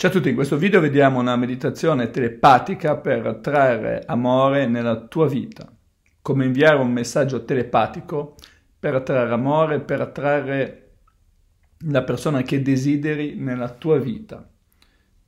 Ciao a tutti, in questo video vediamo una meditazione telepatica per attrarre amore nella tua vita. Come inviare un messaggio telepatico per attrarre amore, per attrarre la persona che desideri nella tua vita.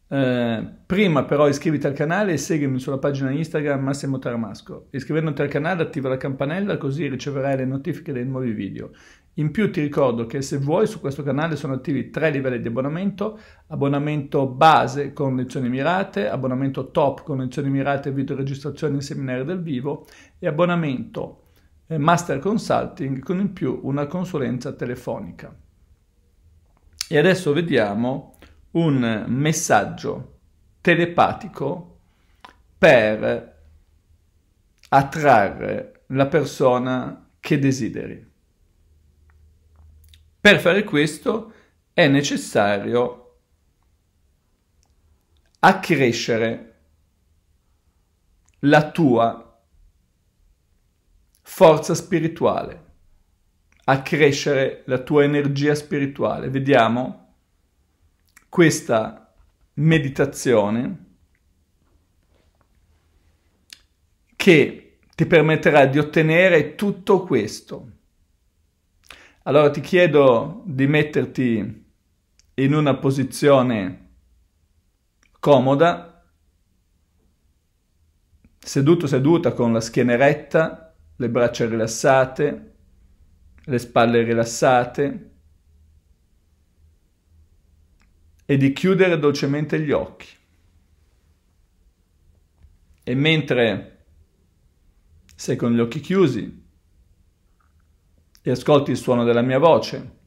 Eh, prima però iscriviti al canale e seguimi sulla pagina Instagram Massimo Tarmasco. Iscrivendoti al canale attiva la campanella così riceverai le notifiche dei nuovi video. In più ti ricordo che se vuoi su questo canale sono attivi tre livelli di abbonamento, abbonamento base con lezioni mirate, abbonamento top con lezioni mirate e videoregistrazioni e seminari del vivo e abbonamento eh, master consulting con in più una consulenza telefonica. E adesso vediamo un messaggio telepatico per attrarre la persona che desideri. Per fare questo è necessario accrescere la tua forza spirituale, accrescere la tua energia spirituale. Vediamo questa meditazione che ti permetterà di ottenere tutto questo. Allora ti chiedo di metterti in una posizione comoda, seduto seduta con la schiena eretta, le braccia rilassate, le spalle rilassate e di chiudere dolcemente gli occhi. E mentre sei con gli occhi chiusi, e ascolti il suono della mia voce.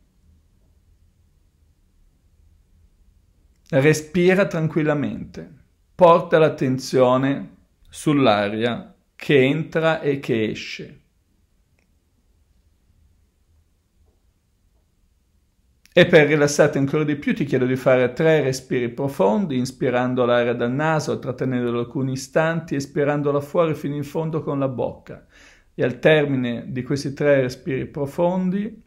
Respira tranquillamente, porta l'attenzione sull'aria che entra e che esce. E per rilassarti ancora di più ti chiedo di fare tre respiri profondi, inspirando l'aria dal naso, trattenendolo alcuni istanti, espirandola fuori fino in fondo con la bocca e al termine di questi tre respiri profondi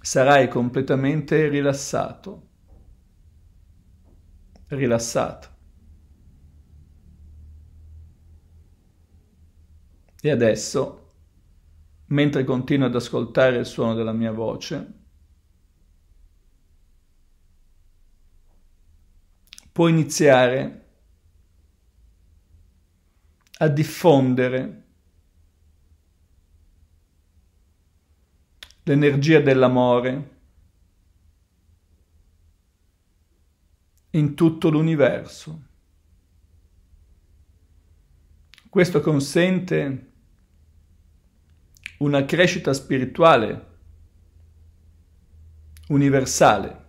sarai completamente rilassato, rilassato. E adesso, mentre continui ad ascoltare il suono della mia voce, puoi iniziare a diffondere l'energia dell'amore in tutto l'universo. Questo consente una crescita spirituale universale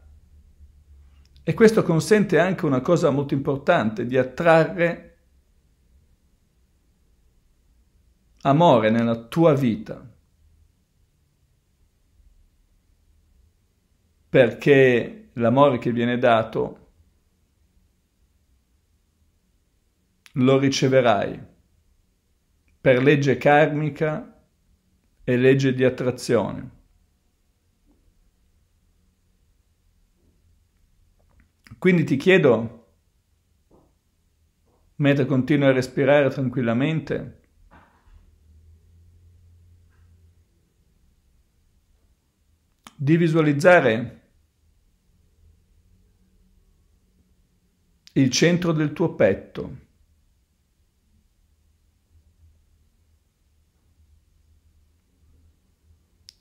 e questo consente anche una cosa molto importante di attrarre amore nella tua vita. perché l'amore che viene dato lo riceverai per legge karmica e legge di attrazione. Quindi ti chiedo, mentre continui a respirare tranquillamente, di visualizzare il centro del tuo petto.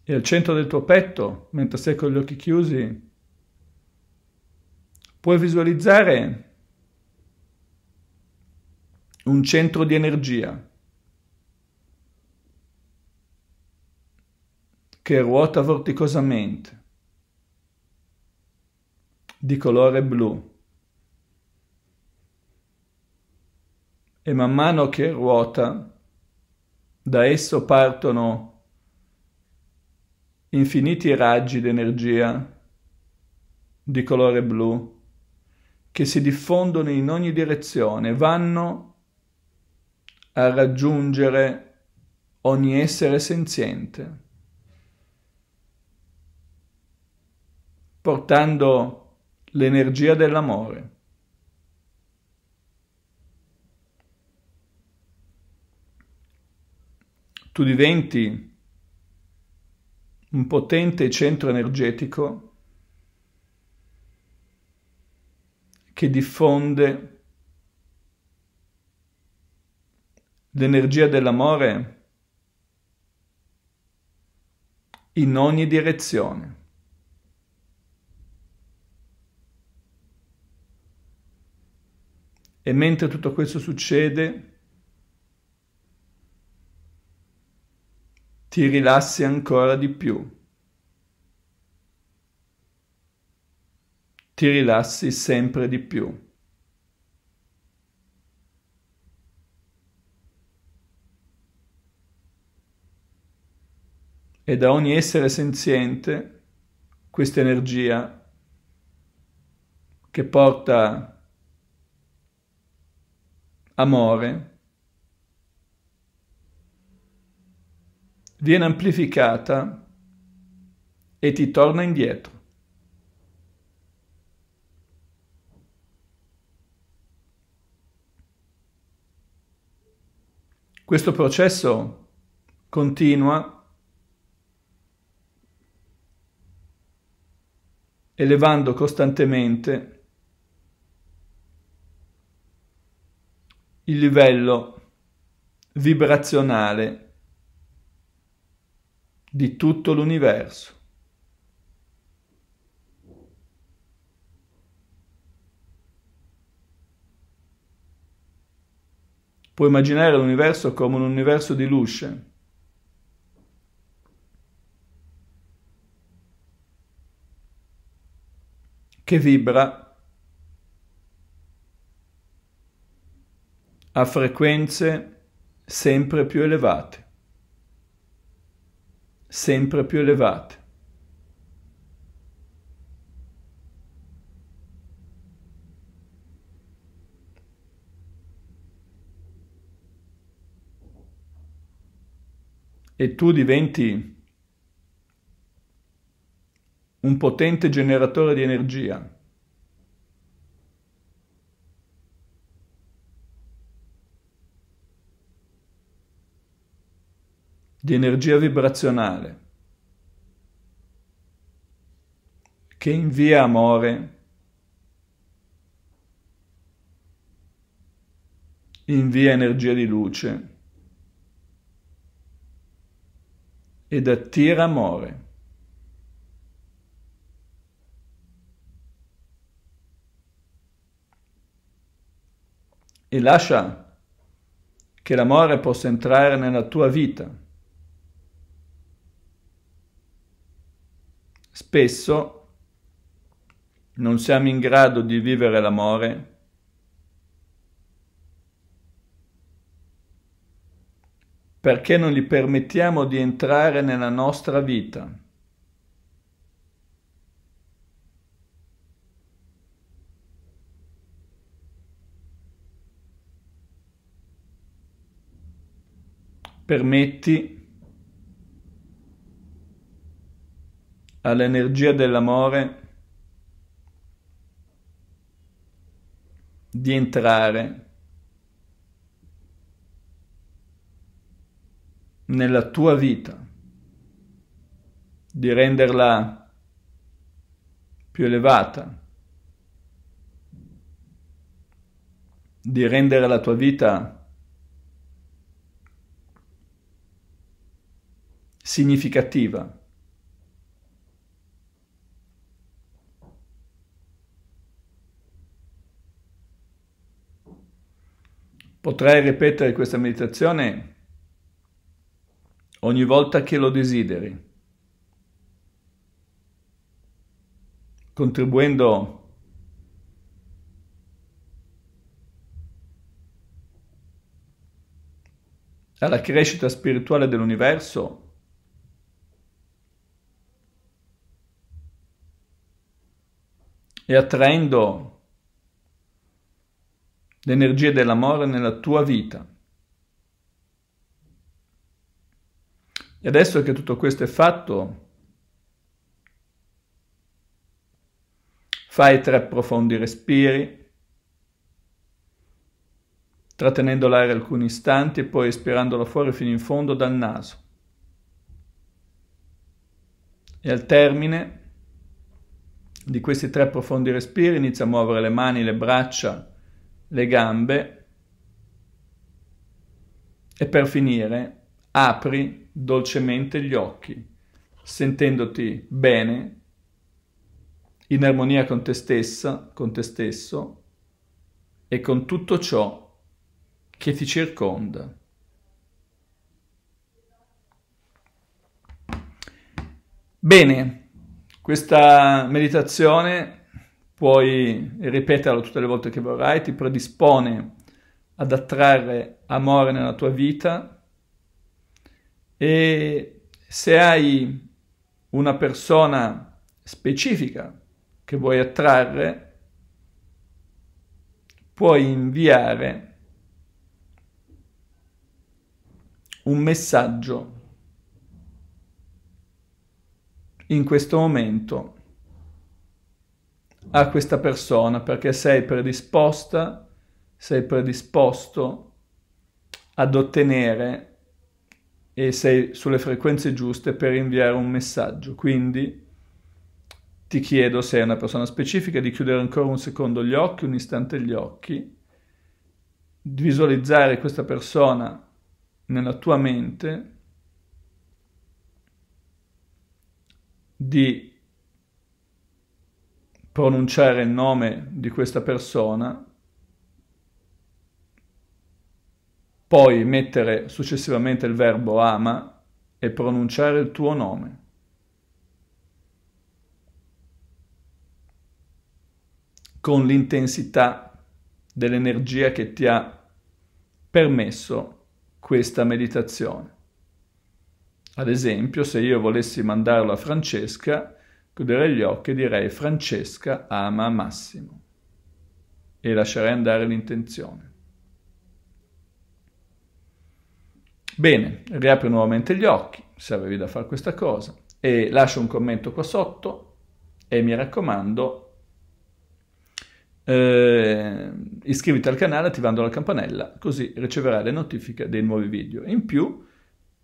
E al centro del tuo petto, mentre sei con gli occhi chiusi, puoi visualizzare un centro di energia che ruota vorticosamente di colore blu. e man mano che ruota, da esso partono infiniti raggi d'energia di colore blu che si diffondono in ogni direzione, vanno a raggiungere ogni essere senziente, portando l'energia dell'amore. tu diventi un potente centro energetico che diffonde l'energia dell'amore in ogni direzione. E mentre tutto questo succede, ti rilassi ancora di più. Ti rilassi sempre di più. E da ogni essere senziente questa energia che porta amore viene amplificata e ti torna indietro. Questo processo continua elevando costantemente il livello vibrazionale di tutto l'universo. Puoi immaginare l'universo come un universo di luce. che vibra a frequenze sempre più elevate sempre più elevate. E tu diventi un potente generatore di energia. di energia vibrazionale che invia amore, invia energia di luce ed attira amore. E lascia che l'amore possa entrare nella tua vita. Spesso non siamo in grado di vivere l'amore perché non gli permettiamo di entrare nella nostra vita. Permetti all'energia dell'amore di entrare nella tua vita, di renderla più elevata, di rendere la tua vita significativa. Potrai ripetere questa meditazione ogni volta che lo desideri, contribuendo alla crescita spirituale dell'universo e attraendo l'energia dell'amore nella tua vita. E adesso che tutto questo è fatto, fai tre profondi respiri, trattenendo l'aria alcuni istanti e poi espirandola fuori fino in fondo dal naso. E al termine di questi tre profondi respiri inizia a muovere le mani, le braccia, le gambe e per finire apri dolcemente gli occhi, sentendoti bene, in armonia con te stessa, con te stesso e con tutto ciò che ti circonda. Bene, questa meditazione puoi ripeterlo tutte le volte che vorrai, ti predispone ad attrarre amore nella tua vita e se hai una persona specifica che vuoi attrarre, puoi inviare un messaggio in questo momento a questa persona perché sei predisposta, sei predisposto ad ottenere e sei sulle frequenze giuste per inviare un messaggio. Quindi ti chiedo se è una persona specifica di chiudere ancora un secondo gli occhi, un istante gli occhi, di visualizzare questa persona nella tua mente, di pronunciare il nome di questa persona, poi mettere successivamente il verbo ama e pronunciare il tuo nome. con l'intensità dell'energia che ti ha permesso questa meditazione. Ad esempio, se io volessi mandarlo a Francesca, chiudere gli occhi e direi Francesca ama Massimo e lascerei andare l'intenzione. Bene, riapri nuovamente gli occhi se avevi da fare questa cosa e lascia un commento qua sotto e mi raccomando eh, iscriviti al canale attivando la campanella così riceverai le notifiche dei nuovi video. In più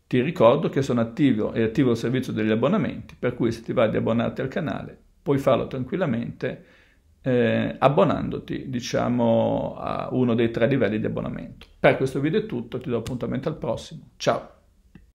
ti ricordo che sono attivo, è attivo il servizio degli abbonamenti, per cui se ti va di abbonarti al canale puoi farlo tranquillamente eh, abbonandoti diciamo a uno dei tre livelli di abbonamento. Per questo video è tutto, ti do appuntamento al prossimo. Ciao!